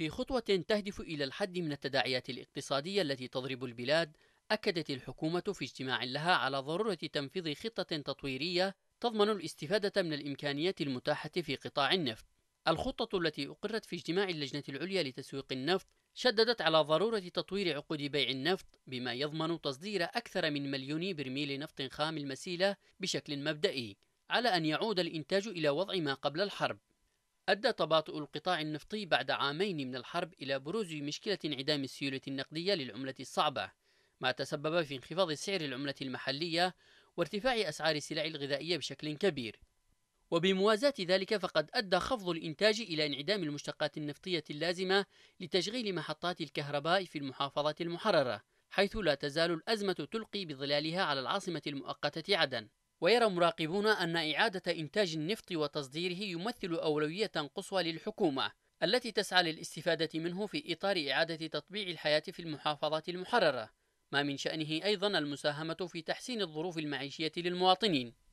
في خطوة تهدف إلى الحد من التداعيات الاقتصادية التي تضرب البلاد، أكدت الحكومة في اجتماع لها على ضرورة تنفيذ خطة تطويرية تضمن الاستفادة من الإمكانيات المتاحة في قطاع النفط. الخطة التي أقرت في اجتماع اللجنة العليا لتسويق النفط شددت على ضرورة تطوير عقود بيع النفط بما يضمن تصدير أكثر من مليون برميل نفط خام المسيلة بشكل مبدئي، على أن يعود الإنتاج إلى وضع ما قبل الحرب. أدى تباطؤ القطاع النفطي بعد عامين من الحرب إلى بروز مشكلة انعدام السيولة النقدية للعملة الصعبة، ما تسبب في انخفاض سعر العملة المحلية وارتفاع أسعار السلع الغذائية بشكل كبير. وبموازاة ذلك فقد أدى خفض الإنتاج إلى انعدام المشتقات النفطية اللازمة لتشغيل محطات الكهرباء في المحافظات المحررة، حيث لا تزال الأزمة تلقي بظلالها على العاصمة المؤقتة عدن. ويرى مراقبون أن إعادة إنتاج النفط وتصديره يمثل أولوية قصوى للحكومة التي تسعى للاستفادة منه في إطار إعادة تطبيع الحياة في المحافظات المحررة ما من شأنه أيضا المساهمة في تحسين الظروف المعيشية للمواطنين